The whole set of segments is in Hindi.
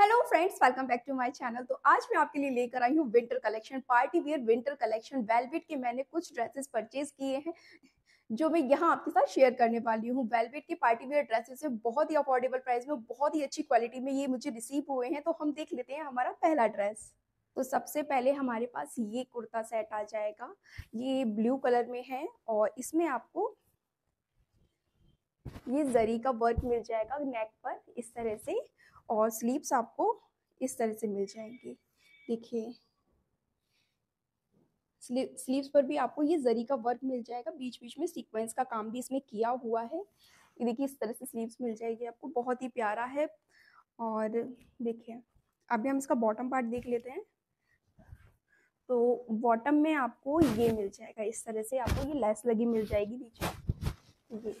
hello friends welcome back to my channel तो आज मैं आपके लिए लेकर आई हूँ winter collection party wear winter collection velvet के मैंने कुछ ड्रेसेस परचेज किए हैं जो मैं यहाँ आपके साथ शेयर करने वाली हूँ वेलवेट के पार्टी वियर ड्रेसेस है बहुत ही अफोर्डेबल प्राइस में बहुत ही अच्छी क्वालिटी में ये मुझे रिसीव हुए हैं तो हम देख लेते हैं हमारा पहला ड्रेस तो सबसे पहले हमारे पास ये कुर्ता सेट आ जाएगा ये ब्लू कलर में है और इसमें आपको ये जरी का वर्क मिल जाएगा नेक पर इस तरह से और स्लीव्स आपको इस तरह से मिल जाएंगे देखिए स्लीव्स पर भी आपको ये जरी का वर्क मिल जाएगा बीच बीच में सीक्वेंस का काम भी इसमें किया हुआ है ये देखिए इस तरह से स्लीव्स मिल जाएगी आपको बहुत ही प्यारा है और देखिए अभी हम इसका बॉटम पार्ट देख लेते हैं तो बॉटम में आपको ये मिल जाएगा इस तरह से आपको ये लेस लगी मिल जाएगी नीचे ये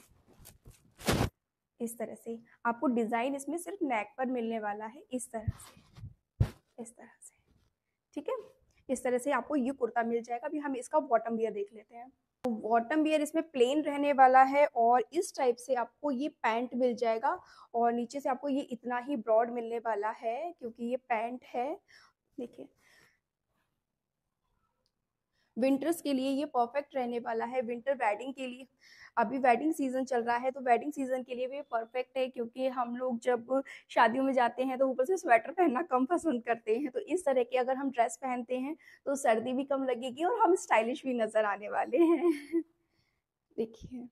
इस तरह से आपको डिज़ाइन इसमें सिर्फ नेक पर मिलने वाला है इस तरह से इस तरह से ठीक है इस तरह से आपको ये कुर्ता मिल जाएगा अभी हम इसका बॉटम बियर देख लेते हैं बॉटम तो बियर इसमें प्लेन रहने वाला है और इस टाइप से आपको ये पैंट मिल जाएगा और नीचे से आपको ये इतना ही ब्रॉड मिलने वाला है क्योंकि ये पैंट है देखिए विंटर्स के लिए ये परफेक्ट रहने वाला है विंटर वेडिंग के लिए अभी वेडिंग सीज़न चल रहा है तो वेडिंग सीज़न के लिए भी परफेक्ट है क्योंकि हम लोग जब शादियों में जाते हैं तो ऊपर से स्वेटर पहनना कम पसंद करते हैं तो इस तरह के अगर हम ड्रेस पहनते हैं तो सर्दी भी कम लगेगी और हम स्टाइलिश भी नज़र आने वाले हैं देखिए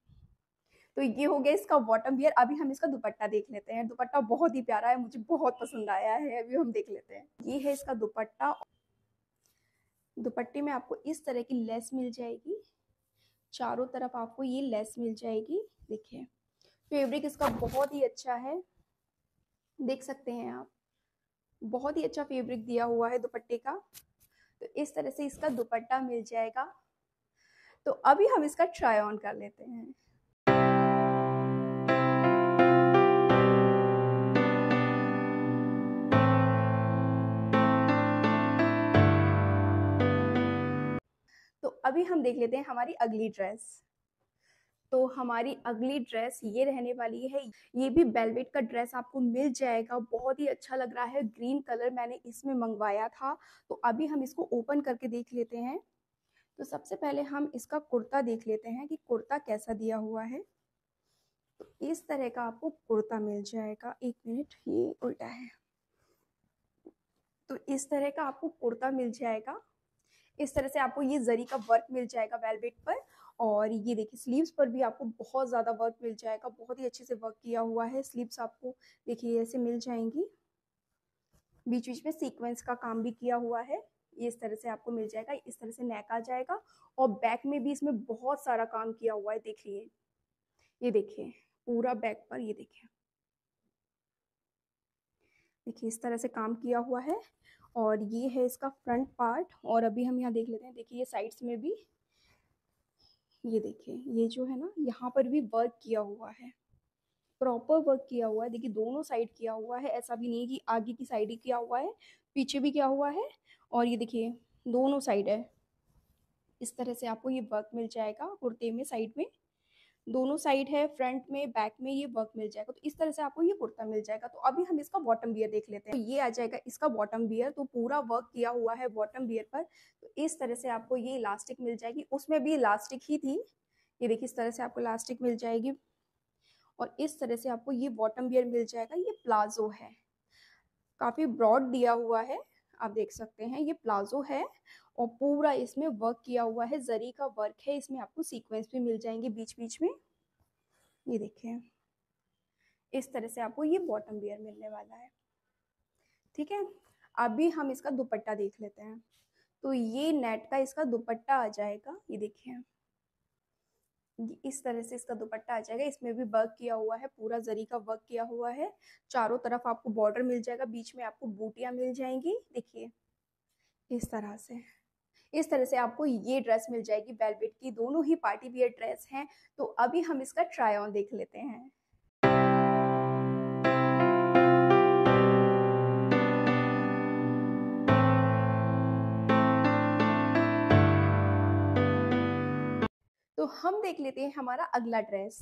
तो ये हो गया इसका बॉटम वियर अभी हम इसका दुपट्टा देख लेते हैं दुपट्टा बहुत ही प्यारा है मुझे बहुत पसंद आया है अभी हम देख लेते हैं ये है इसका दुपट्टा दुपट्टे में आपको इस तरह की लेस मिल जाएगी चारों तरफ आपको ये लेस मिल जाएगी देखिए फेब्रिक इसका बहुत ही अच्छा है देख सकते हैं आप बहुत ही अच्छा फेब्रिक दिया हुआ है दुपट्टे का तो इस तरह से इसका दुपट्टा मिल जाएगा तो अभी हम इसका ट्राई ऑन कर लेते हैं अभी हम देख लेते हैं हमारी अगली ड्रेस तो हमारी अगली ड्रेस ये रहने वाली है ये भी बेलवेट का ड्रेस आपको मिल जाएगा बहुत ही अच्छा लग रहा है ग्रीन कलर मैंने इसमें मंगवाया था तो अभी हम इसको ओपन करके देख लेते हैं तो सबसे पहले हम इसका कुर्ता देख लेते हैं कि कुर्ता कैसा दिया हुआ है तो इस तरह का आपको कुर्ता मिल जाएगा एक मिनट ये उल्टा है तो इस तरह का आपको कुर्ता मिल जाएगा इस तरह से आपको ये जरी का वर्क मिल जाएगा वेलवेट पर और ये देखिए स्लीव्स पर भी आपको बहुत ज़्यादा वर्क मिल जाएगा बहुत ही अच्छे से वर्क किया हुआ है स्लीव्स आपको देखिए ऐसे मिल जाएंगी बीच बीच में सीक्वेंस का काम भी किया हुआ है ये इस तरह से आपको मिल जाएगा इस तरह से नेक आ जाएगा और बैक में भी इसमें बहुत सारा काम किया हुआ है देख लिए ये देखिए पूरा बैक पर ये देखिए देखिए इस तरह से काम किया हुआ है और ये है इसका फ्रंट पार्ट और अभी हम यहाँ देख लेते हैं देखिए ये साइड्स में भी ये देखिए ये जो है ना यहाँ पर भी वर्क किया हुआ है प्रॉपर वर्क किया हुआ है देखिए दोनों साइड किया हुआ है ऐसा भी नहीं है कि आगे की साइड ही किया हुआ है पीछे भी किया हुआ है और ये देखिए दोनों साइड है इस तरह से आपको ये वर्क मिल जाएगा कुर्ते में साइड में दोनों साइड है फ्रंट में बैक में ये वर्क मिल जाएगा तो इस तरह से आपको ये कुर्ता मिल जाएगा तो अभी हम इसका बॉटम बियर देख लेते हैं तो ये आ जाएगा इसका बॉटम बियर तो पूरा वर्क किया हुआ है बॉटम बियर पर तो इस तरह से आपको ये इलास्टिक मिल जाएगी उसमें भी इलास्टिक ही थी ये देखिए इस तरह से आपको इलास्टिक मिल जाएगी और इस तरह से आपको ये बॉटम बियर मिल जाएगा ये प्लाजो है काफ़ी ब्रॉड दिया हुआ है आप देख सकते हैं ये प्लाजो है और पूरा इसमें वर्क किया हुआ है जरी का वर्क है इसमें आपको सीक्वेंस भी मिल जाएंगे बीच बीच में ये देखिए इस तरह से आपको ये बॉटम बियर मिलने वाला है ठीक है अभी हम इसका दुपट्टा देख लेते हैं तो ये नेट का इसका दुपट्टा आ जाएगा ये देखिए इस तरह से इसका दुपट्टा आ जाएगा इसमें भी वर्क किया हुआ है पूरा जरी का वर्क किया हुआ है चारों तरफ आपको बॉर्डर मिल जाएगा बीच में आपको बूटियाँ मिल जाएंगी देखिए इस तरह से इस तरह से आपको ये ड्रेस मिल जाएगी वेलवेट की दोनों ही पार्टी वियर ड्रेस हैं तो अभी हम इसका ट्राई ऑन देख लेते हैं हम देख लेते हैं हमारा अगला ड्रेस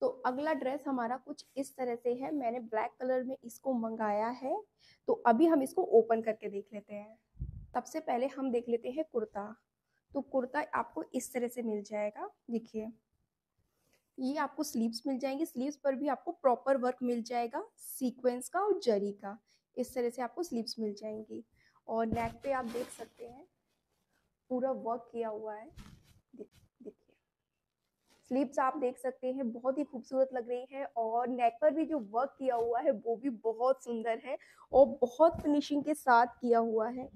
तो अगला ड्रेस हमारा कुछ इस तरह से है मैंने ब्लैक कलर में इसको मंगाया है तो अभी हम इसको ओपन करके देख लेते हैं सबसे पहले हम देख लेते हैं कुर्ता तो कुर्ता आपको इस तरह से मिल जाएगा देखिए ये आपको स्लीव्स मिल जाएंगे स्लीव्स पर भी आपको प्रॉपर वर्क मिल जाएगा सीक्वेंस का और जरी का इस तरह से आपको स्लीव्स मिल जाएंगी और नेक पे आप देख सकते हैं पूरा वर्क किया हुआ है स्लीव्स आप देख सकते हैं बहुत ही खूबसूरत लग रही है और नेक पर भी जो वर्क किया हुआ है वो भी बहुत सुंदर है और बहुत फिनिशिंग के साथ किया हुआ है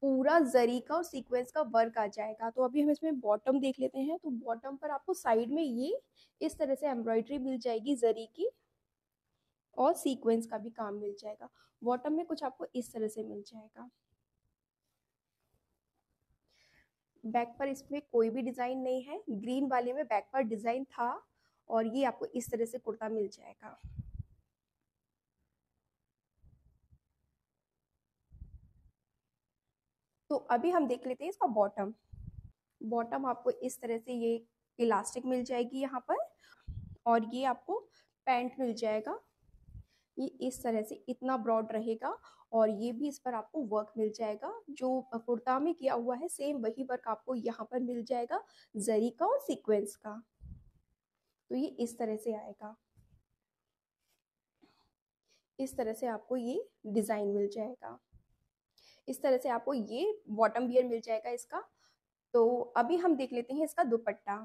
पूरा जरी का और सीक्वेंस का वर्क आ जाएगा तो अभी हम इसमें बॉटम देख लेते हैं तो बॉटम पर आपको साइड में ये इस तरह से एम्ब्रॉयडरी मिल जाएगी जरी की और सीक्वेंस का भी काम मिल जाएगा बॉटम में कुछ आपको इस तरह से मिल जाएगा बैक पर इसमें कोई भी डिज़ाइन नहीं है ग्रीन वाले में बैक पर डिज़ाइन था और ये आपको इस तरह से कुर्ता मिल जाएगा तो अभी हम देख लेते हैं इसका बॉटम बॉटम आपको इस तरह से ये इलास्टिक मिल जाएगी यहाँ पर और ये आपको पैंट मिल जाएगा ये इस तरह से इतना ब्रॉड रहेगा और ये भी इस पर आपको वर्क मिल जाएगा जो कुर्ता में किया हुआ है सेम वही वर्क आपको यहाँ पर मिल जाएगा जरी का और सीक्वेंस का तो ये इस तरह से आएगा इस तरह से आपको ये डिज़ाइन मिल जाएगा इस तरह से आपको ये बॉटम बियर मिल जाएगा इसका तो अभी हम देख लेते हैं इसका दुपट्टा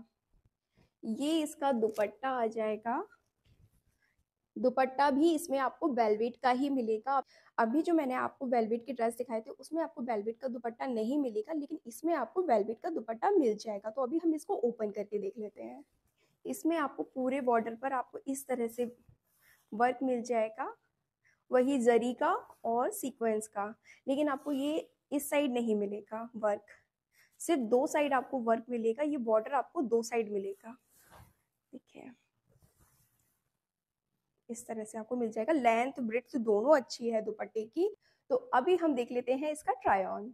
ये इसका दुपट्टा आ जाएगा दुपट्टा भी इसमें आपको बेलवेट का ही मिलेगा अभी जो मैंने आपको बेलवेट की ड्रेस दिखाई थी उसमें आपको बेलवेट का दुपट्टा नहीं मिलेगा लेकिन इसमें आपको बेलवेट का दुपट्टा मिल जाएगा तो अभी हम इसको ओपन करके देख लेते हैं इसमें आपको पूरे बॉर्डर पर आपको इस तरह से वर्क मिल जाएगा वही जरी का और सीक्वेंस का लेकिन आपको ये इस साइड नहीं मिलेगा वर्क सिर्फ दो साइड आपको वर्क मिलेगा ये बॉर्डर आपको दो साइड मिलेगा ठीक है इस तरह से आपको मिल जाएगा लेंथ ब्रिथ दोनों अच्छी है दुपट्टे की तो अभी हम देख लेते हैं इसका ट्राई ऑन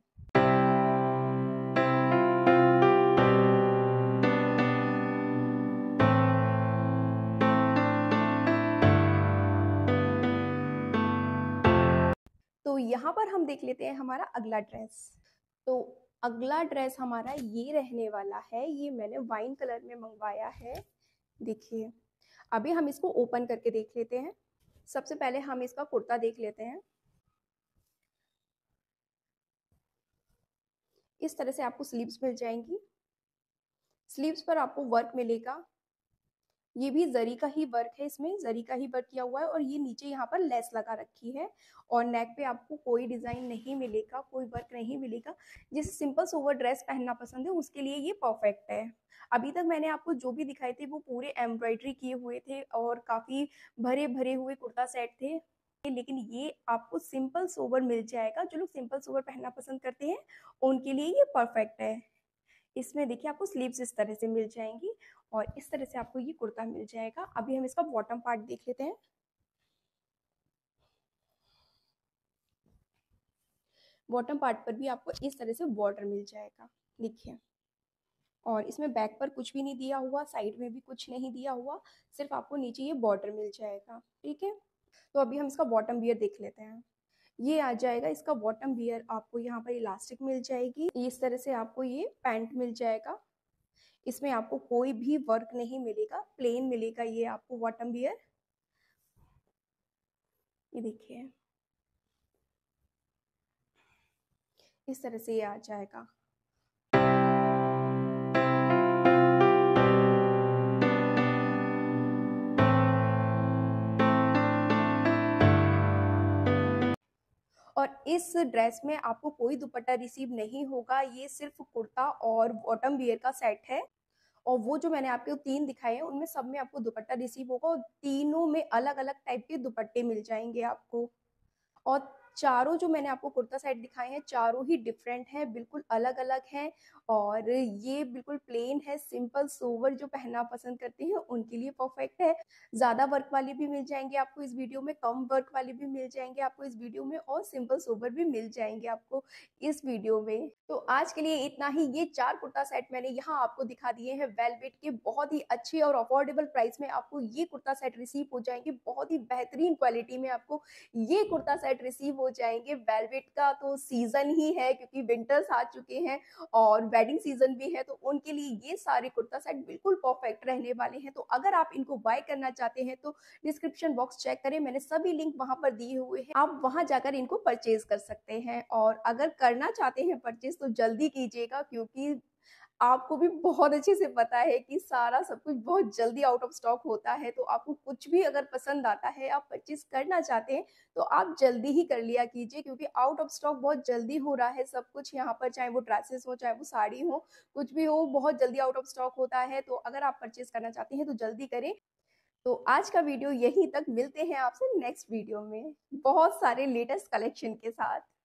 तो यहां पर हम देख लेते हैं हमारा अगला ड्रेस तो अगला ड्रेस हमारा ये रहने वाला है ये मैंने वाइन कलर में मंगवाया है देखिए अभी हम इसको ओपन करके देख लेते हैं सबसे पहले हम इसका कुर्ता देख लेते हैं इस तरह से आपको स्लीव्स मिल जाएंगी स्लीव्स पर आपको वर्क मिलेगा ये भी जरी का ही वर्क है इसमें जरी का ही वर्क किया हुआ है और ये नीचे यहाँ पर लेस लगा रखी है और नेक पे आपको कोई डिज़ाइन नहीं मिलेगा कोई वर्क नहीं मिलेगा जिसे सिंपल सोवर ड्रेस पहनना पसंद है उसके लिए ये परफेक्ट है अभी तक मैंने आपको जो भी दिखाए थे वो पूरे एम्ब्रॉयडरी किए हुए थे और काफ़ी भरे भरे हुए कुर्ता सेट थे लेकिन ये आपको सिंपल सोवर मिल जाएगा जो लोग सिंपल सोवर पहनना पसंद करते हैं उनके लिए ये परफेक्ट है इसमें देखिए आपको स्लीव्स इस तरह से मिल जाएंगी और इस तरह से आपको ये कुर्ता मिल जाएगा अभी हम इसका बॉटम पार्ट देख लेते हैं बॉटम पार्ट पर भी आपको इस तरह से बॉर्डर मिल जाएगा देखिए और इसमें बैक पर कुछ भी नहीं दिया हुआ साइड में भी कुछ नहीं दिया हुआ सिर्फ आपको नीचे ये बॉर्डर मिल जाएगा ठीक है तो अभी हम इसका बॉटम बियर देख लेते हैं ये आ जाएगा इसका बॉटम बियर आपको यहाँ पर इलास्टिक मिल जाएगी इस तरह से आपको ये पैंट मिल जाएगा इसमें आपको कोई भी वर्क नहीं मिलेगा प्लेन मिलेगा ये आपको बॉटम बियर ये देखिए इस तरह से ये आ जाएगा और इस ड्रेस में आपको कोई दुपट्टा रिसीव नहीं होगा ये सिर्फ कुर्ता और बॉटम बियर का सेट है और वो जो मैंने आपको तीन दिखाए हैं उनमें सब में आपको दुपट्टा रिसीव होगा और तीनों में अलग अलग टाइप के दुपट्टे मिल जाएंगे आपको और चारों जो मैंने आपको कुर्ता सेट दिखाए हैं चारों ही डिफरेंट हैं बिल्कुल अलग अलग हैं और ये बिल्कुल प्लेन है सिंपल सोवर जो पहनना पसंद करते हैं उनके लिए परफेक्ट है ज़्यादा वर्क वाले भी मिल जाएंगे आपको इस वीडियो में कम वर्क वाले भी मिल जाएंगे आपको इस वीडियो में और सिंपल सोवर भी मिल जाएंगे आपको इस वीडियो में तो आज के लिए इतना ही ये चार कुर्ता सेट मैंने यहाँ आपको दिखा दिए हैं वेलवेट के बहुत ही अच्छे और अफोर्डेबल प्राइस में आपको ये कुर्ता सेट रिसीव हो जाएंगे बहुत ही बेहतरीन क्वालिटी में आपको ये कुर्ता सेट रिसीव हो जाएंगे वेलवेट का तो सीजन ही है क्योंकि विंटर्स आ चुके हैं और वेडिंग सीजन भी है तो उनके लिए ये सारे कुर्ता सेट बिल्कुल परफेक्ट रहने वाले हैं तो अगर आप इनको बाय करना चाहते हैं तो डिस्क्रिप्शन बॉक्स चेक करें मैंने सभी लिंक वहां पर दिए हुए हैं आप वहां जाकर इनको परचेज कर सकते हैं और अगर करना चाहते हैं परचेज तो जल्दी कीजिएगा क्योंकि आपको भी बहुत अच्छे से पता है कि सारा सब कुछ बहुत जल्दी आउट ऑफ स्टॉक होता है तो आपको कुछ भी अगर पसंद आता है आप परचेज करना चाहते हैं तो आप जल्दी ही कर लिया कीजिए क्योंकि आउट ऑफ स्टॉक बहुत जल्दी हो रहा है सब कुछ यहाँ पर चाहे वो ड्रेसेस हो चाहे वो साड़ी हो कुछ भी हो बहुत जल्दी आउट ऑफ स्टॉक होता है तो अगर आप परचेज करना चाहते हैं तो जल्दी करें तो आज का वीडियो यहीं तक मिलते हैं आपसे नेक्स्ट वीडियो में बहुत सारे लेटेस्ट कलेक्शन के साथ